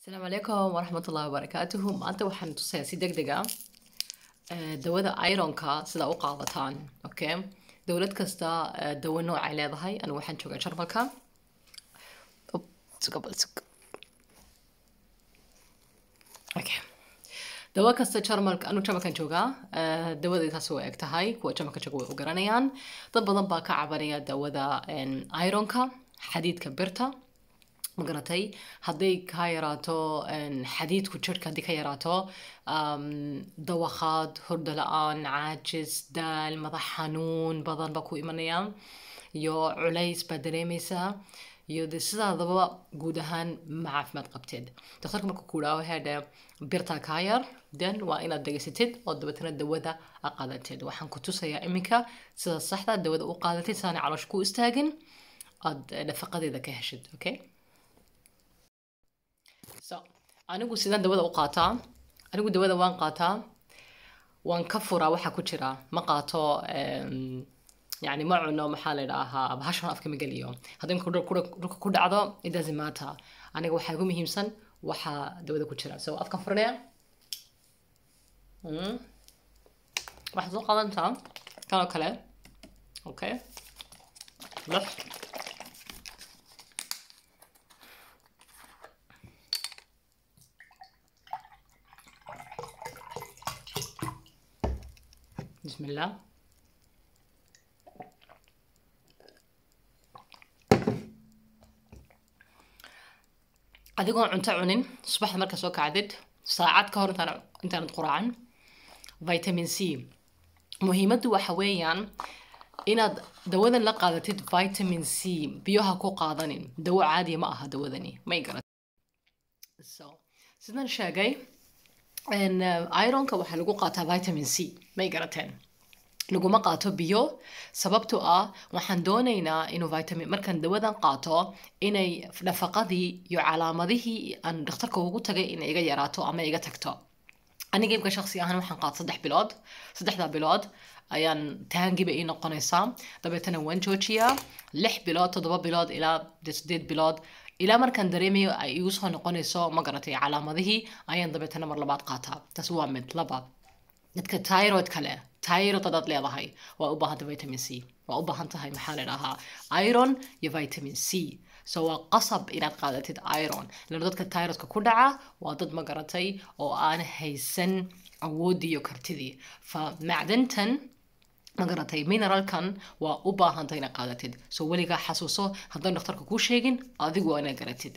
السلام عليكم ورحمة الله وبركاته ما أنت وحن تصير سيد دقدقة آه، دو هذا آيرون كا سيد أوقع ضطان أوكي دولت كستا آه، دو نوع على ضهاي أنا وحن شو قاعد شرب كام سكبل سك أوكي دوا كاستا شارمال كانو شما كان شوغا آه، دوا ذي تاسو اكتا هاي كوا شما كان شوغا وقرانيان طب ضبا كعبانيا دوا ذا ان ايرون كا حديد كبرتا magaratay haday ka yaraato xadiidku jirhka haddii ka yaraato dawaqaad horda la-aan caajis daal madax xanuun badan baa ku imanaya iyo culays baa dareemaysaa iyo de sidaadaba guud ahaan ma caafimaad qabteed daktarka marka kuudhaaho heedhe birtaa kaa den waa inaad degeysatid oo dabeetana dawada a qaadateed waxaan ku tusayaa iminka sida saxda dawada u qaadatid saana caloosh ku istaagin aad eh, nafaqadeeda ka heshid okay anigu sidaan dawada u qaataa anigu dawada waan qaataa waan ka furaa waxaa ku jira ma qaato yani ma cuno maxaa la idhaahaa bahashan afka ma geliyo haddii dhulka ku dhacdo it doesn't matter aniga waxaa igu muhiimsan waxaa dawada ku jira so afkan furanaya hmm? waxaad soo qaadantaa kan oo kale okay بسم الله adigoon cunto cunin subaxda marka soo kacdid saacad ka hor intaanad quraacan vitamin c muhiimaddu waxa weeyaan inaad dawadan la qaadatid vitamin c biyoha ku qaadanin dawo caadiya ma aha dawadani may garat so sidaan sheegay ironka waxaa lagu qaataa vitamin c may garateen laguma qaato biyo sababtoo ah waxaan doonaynaa inuu vitamin markaan dawadan qaato inay nafaqadii iyo calaamadihii aan dhakhtarka ugu tagay inay iga yaraato ama iga tagto aniga imka shaksi ahaan waxaan qaata saddex bilood saddexdaa bilood ayaan tahangiba ii noqonaysaa dabeetana waan joojiyaa lix bilood toddoba bilood ilaa sideed bilood إلى مركان دريمي يوسف نقوني سو مقرتي على مضيه أيان دبيت نمر لبعض قاطع تسوى من لبعض نتك تايرو تكلا تايرو تدات لي ضهاي وأبها فيتامين سي وأبها أنت هاي محل لها أيرون يفيتامين سي سوى قصب إلى قادة أيرون لأن دتك تايرو ككودعة وضد مقرتي وأنا هيسن أودي يكرتدي فمعدنتن ma garatay mineralkan waa u baahan inaad qaadatid soo weligaa xasuuso haddaan dhakhtarka kuu sheegin adigu waa e inaad garatid